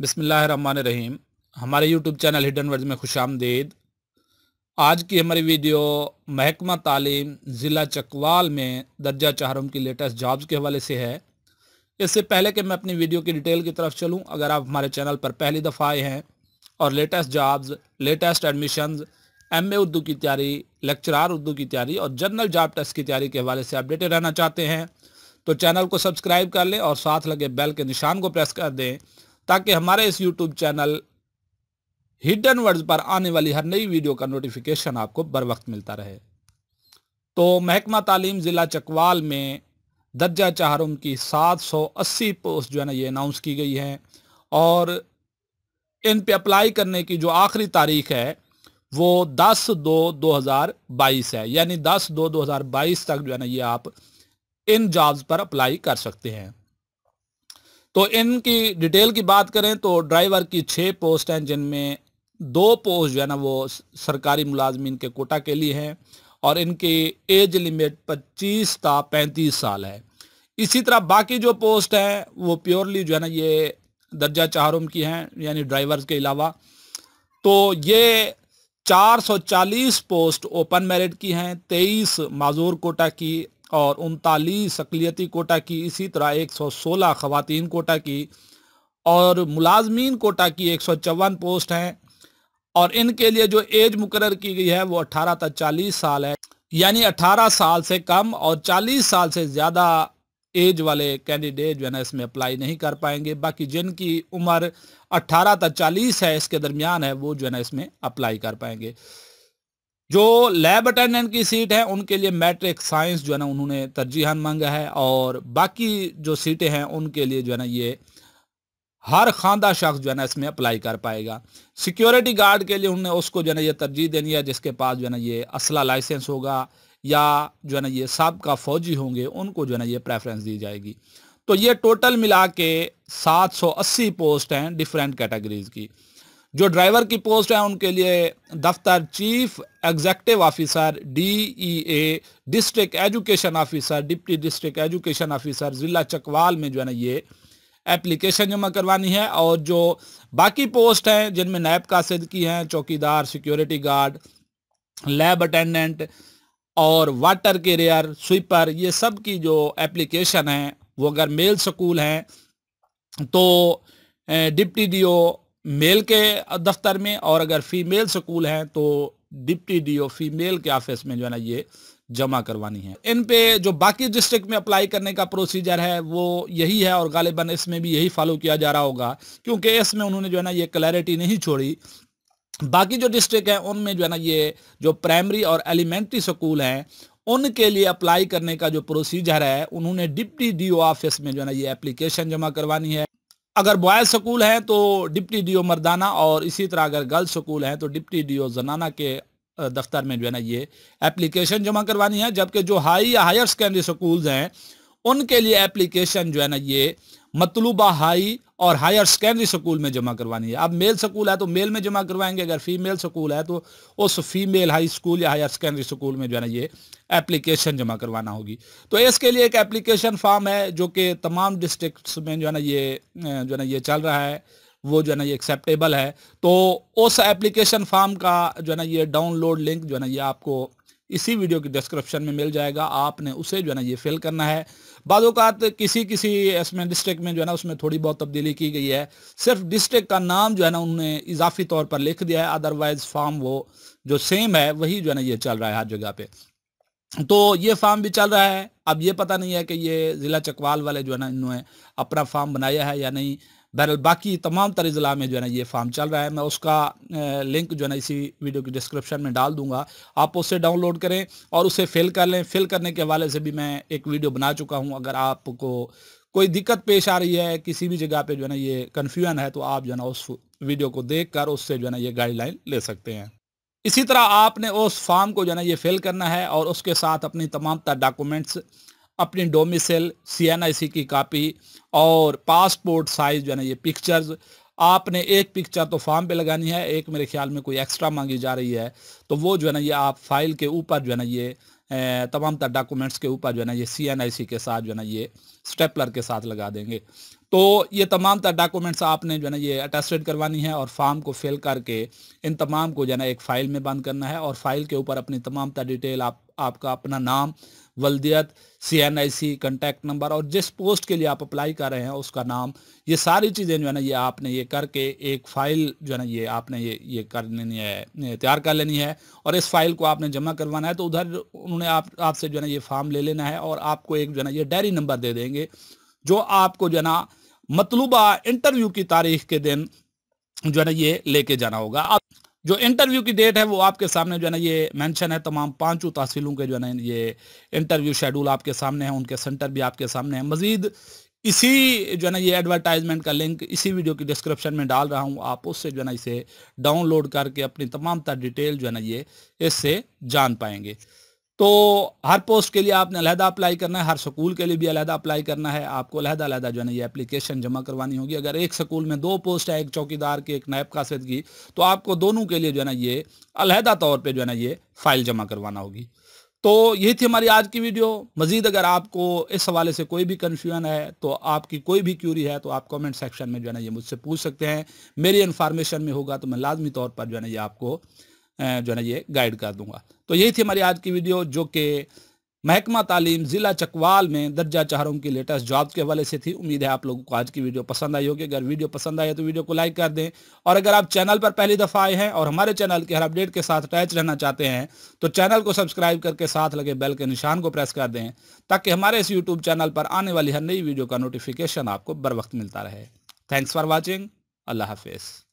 बिसमीम हमारे YouTube channel hidden verge में खुश आमदेद आज की हमारी वीडियो महकमा तालीम ज़िला चकवाल में दर्जा चारम की लेटेस्ट जॉब्स के हवाले से है इससे पहले कि मैं अपनी वीडियो की डिटेल की तरफ चलूं अगर आप हमारे चैनल पर पहली दफ़ा आए हैं और latest jobs latest admissions M A Urdu की तैयारी लेक्चरार उर्दू की तैयारी और जनरल जॉब टेस्ट की तैयारी के हवाले से अपडेटेड रहना चाहते हैं तो चैनल को सब्सक्राइब कर लें और साथ लगे बेल के निशान को प्रेस कर दें ताकि हमारे इस यूट्यूब चैनल हिडन वर्ड्स पर आने वाली हर नई वीडियो का नोटिफिकेशन आपको बर वक्त मिलता रहे तो महकमा तालीम ज़िला चकवाल में दर्जा चाहरुम की 780 पोस्ट जो है ना ये अनाउंस की गई हैं और इन पे अप्लाई करने की जो आखिरी तारीख है वो 10 दो 2022 है यानी 10 दो 2022 तक जो है ना ये आप इन जॉब्स पर अप्लाई कर सकते हैं तो इनकी डिटेल की बात करें तो ड्राइवर की छः पोस्ट हैं जिनमें दो पोस्ट जो है ना वो सरकारी मुलाजमीन के कोटा के लिए हैं और इनकी एज लिमिट 25 ता 35 साल है इसी तरह बाकी जो पोस्ट हैं वो प्योरली जो है ना ये दर्जा चाहरुम की हैं यानी ड्राइवर्स के अलावा तो ये 440 पोस्ट ओपन मेरिट की हैं 23 माजूर कोटा की और उनतालीस अकलीती कोटा की इसी तरह 116 खवतिन कोटा की और मुलाजमीन कोटा की एक सौ चौवन पोस्ट हैं और इनके लिए जो एज मुकर की गई है वो अठारह तक चालीस साल है यानी अठारह साल से कम और चालीस साल से ज़्यादा एज वाले कैंडिडेट जो है ना इसमें अप्लाई नहीं कर पाएंगे बाकी जिनकी उम्र अट्ठारह तक चालीस है इसके दरमियान है वो जो है ना इसमें अप्लाई कर पाएंगे जो लैब अटेंडेंट की सीट है उनके लिए मैट्रिक साइंस जो है ना उन्होंने तरजीहन मांगा है और बाकी जो सीटें हैं उनके लिए जो है ना ये हर खानदा शख्स जो है ना इसमें अप्लाई कर पाएगा सिक्योरिटी गार्ड के लिए उन्होंने उसको जो है ना ये तरजीह देनी है जिसके पास जो है ना ये असला लाइसेंस होगा या जो है ना ये सबका फौजी होंगे उनको जो है ना ये प्रेफरेंस दी जाएगी तो ये टोटल मिला के अस्सी पोस्ट हैं डिफरेंट कैटेगरीज़ की जो ड्राइवर की पोस्ट है उनके लिए दफ्तर chief executive officer DEA e district education officer deputy district education officer ज़िला चकवाल में जो है ना ये एप्लीकेशन जमा करवानी है और जो बाकी पोस्ट हैं जिनमें नैब का की हैं चौकीदार सिक्योरिटी गार्ड लैब अटेंडेंट और वाटर कैरियर स्वीपर ये सब की जो एप्लीकेशन है वो अगर मेल स्कूल हैं तो डिप्टी डीओ मेल के दफ्तर में और अगर फीमेल स्कूल हैं तो डिप्टी डीओ फीमेल के ऑफिस में जो है ना ये जमा करवानी है इन पे जो बाकी डिस्ट्रिक्ट में अप्लाई करने का प्रोसीजर है वो यही है और गालिबा इसमें भी यही फॉलो किया जा रहा होगा क्योंकि इसमें उन्होंने जो है ना ये क्लैरिटी नहीं छोड़ी बाकी जो डिस्ट्रिक्ट हैं उनमें जो है ना ये जो प्राइमरी और एलिमेंट्री स्कूल हैं उनके लिए अप्लाई करने का जो प्रोसीजर है उन्होंने डिप्टी डीओ ऑफिस में जो है ना ये एप्लीकेशन जमा करवानी है अगर बॉयज स्कूल हैं तो डिप्टी डी मर्दाना और इसी तरह अगर गर्ल्स स्कूल हैं तो डिप्टी डी जनाना के दफ्तर में जो है ना ये एप्लीकेशन जमा करवानी है जबकि जो हाई या हायर सेकेंडरी स्कूल्स हैं उनके लिए एप्लीकेशन जो है ना ये मतलूबा हाई और हायर सेकेंडरी स्कूल में जमा करवानी है अब मेल स्कूल है तो मेल में जमा करवाएंगे अगर फीमेल स्कूल है तो उस फीमेल हाई स्कूल या हायर सेकेंडरी स्कूल में जो है ना ये एप्लीकेशन जमा करवाना होगी तो इसके लिए एक एप्लीकेशन फॉर्म है जो कि तमाम डिस्ट्रिक्ट में जो है ना ये जो है ना ये चल रहा है वो जो है ना ये एक्सेप्टेबल है तो उस एप्लीकेशन फॉर्म का जो है ना ये डाउनलोड लिंक जो है ना ये आपको इसी वीडियो के डिस्क्रिप्शन में मिल जाएगा आपने उसे जो है ना ये फिल करना है बाद किसी किसी इसमें डिस्ट्रिक्ट में जो है ना उसमें थोड़ी बहुत तब्दीली की गई है सिर्फ डिस्ट्रिक्ट का नाम जो है ना उन्होंने इजाफी तौर पर लिख दिया है अदरवाइज़ फार्म वो जो सेम है वही जो है ना ये चल रहा है हर जगह पे तो ये फार्म भी चल रहा है अब ये पता नहीं है कि ये ज़िला चकवाल वाले जो है ना इन्होंने अपना फार्म बनाया है या नहीं बहरल बाकी तमाम तर ज़िला में जो है ना ये फार्म चल रहा है मैं उसका लिंक जो है ना इसी वीडियो की डिस्क्रिप्शन में डाल दूंगा आप उससे डाउनलोड करें और उसे फिल कर लें फिल करने के हवाले से भी मैं एक वीडियो बना चुका हूँ अगर आपको कोई दिक्कत पेश आ रही है किसी भी जगह पे जो है ना ये कन्फ्यूजन है तो आप जो है ना उस वीडियो को देख कर उससे जो है ना ये गाइडलाइन ले सकते हैं इसी तरह आपने उस फॉर्म को जो है ना ये फिल करना है और उसके साथ अपनी तमाम तर डॉक्यूमेंट्स अपनी डोमिसल सी की कापी और पासपोर्ट साइज जो है ना ये पिक्चर्स आपने एक पिक्चर तो फॉर्म पे लगानी है एक मेरे ख्याल में कोई एक्स्ट्रा मांगी जा रही है तो वो जो है ना ये आप फाइल के ऊपर जो है ना ये तमाम तर डॉक्यूमेंट्स के ऊपर जो है ना ये सी के साथ जो है ना ये स्टेपलर के साथ लगा देंगे तो ये तमाम तर डॉक्यूमेंट्स आपने जो है ना ये अटेस्टेड करवानी है और फार्म को फिल करके इन तमाम को जो है ना एक फ़ाइल में बंद करना है और फाइल के ऊपर अपनी तमाम तर डिटेल आप आपका अपना नाम वल्दियत C N I C contact number और जिस पोस्ट के लिए आप अप्लाई कर रहे हैं उसका नाम ये सारी चीज़ें जो है ना ये आपने ये करके एक फ़ाइल जो है ना ये आपने ये ये कर लेनी है तैयार कर लेनी है और इस फाइल को आपने जमा करवाना है तो उधर उन्होंने आप आपसे जो है ना ये फॉर्म ले लेना है और आपको एक जो है ना ये डायरी नंबर दे देंगे जो आपको जो है ना मतलूबा इंटरव्यू की तारीख के दिन जो है ना ये लेके जाना होगा आप जो इंटरव्यू की डेट है वो आपके सामने जो है ना ये मेंशन है तमाम पांचों तहसीलों के जो है ना ये इंटरव्यू शेड्यूल आपके सामने है उनके सेंटर भी आपके सामने है मजीद इसी जो है ना ये एडवर्टाइजमेंट का लिंक इसी वीडियो की डिस्क्रिप्शन में डाल रहा हूँ आप उससे जो है ना इसे डाउनलोड करके अपनी तमाम तर डिटेल जो है ना ये इससे जान पाएंगे तो हर पोस्ट के लिए आपने अलहदा अप्लाई करना है हर स्कूल के लिए भी अलहदा अप्लाई करना है आपको अलहदा अलहदा जो है ना ये एप्लीकेशन जमा करवानी होगी अगर एक स्कूल में दो पोस्ट है एक चौकीदार की एक नायब कासद की तो आपको दोनों के लिए जो है ना ये अलहदा तौर पर जो है ना ये फाइल जमा करवाना होगी तो यही थी हमारी आज की वीडियो मज़ीद अगर आपको इस हवाले से कोई भी कन्फ्यूजन है तो आपकी कोई भी क्यूरी है तो आप कमेंट सेक्शन में जो है ना ये मुझसे पूछ सकते हैं मेरी इन्फॉर्मेशन में होगा तो मैं लाजमी तौर पर जो है ना ये आपको जो है ना ये गाइड कर दूंगा तो यही थी हमारी आज की वीडियो जो कि महकमा तालीम ज़िला चकवाल में दर्जा चारों की लेटेस्ट जॉब के हवाले से थी उम्मीद है आप लोगों को आज की वीडियो पसंद आई होगी अगर वीडियो पसंद आए तो वीडियो को लाइक कर दें और अगर आप चैनल पर पहली दफ़ा आए हैं और हमारे चैनल के हर अपडेट के साथ अटैच रहना चाहते हैं तो चैनल को सब्सक्राइब करके साथ लगे बेल के निशान को प्रेस कर दें ताकि हमारे इस यूट्यूब चैनल पर आने वाली हर नई वीडियो का नोटिफिकेशन आपको बर वक्त मिलता रहे थैंक्स फॉर वॉचिंग अल्लाह हाफिज़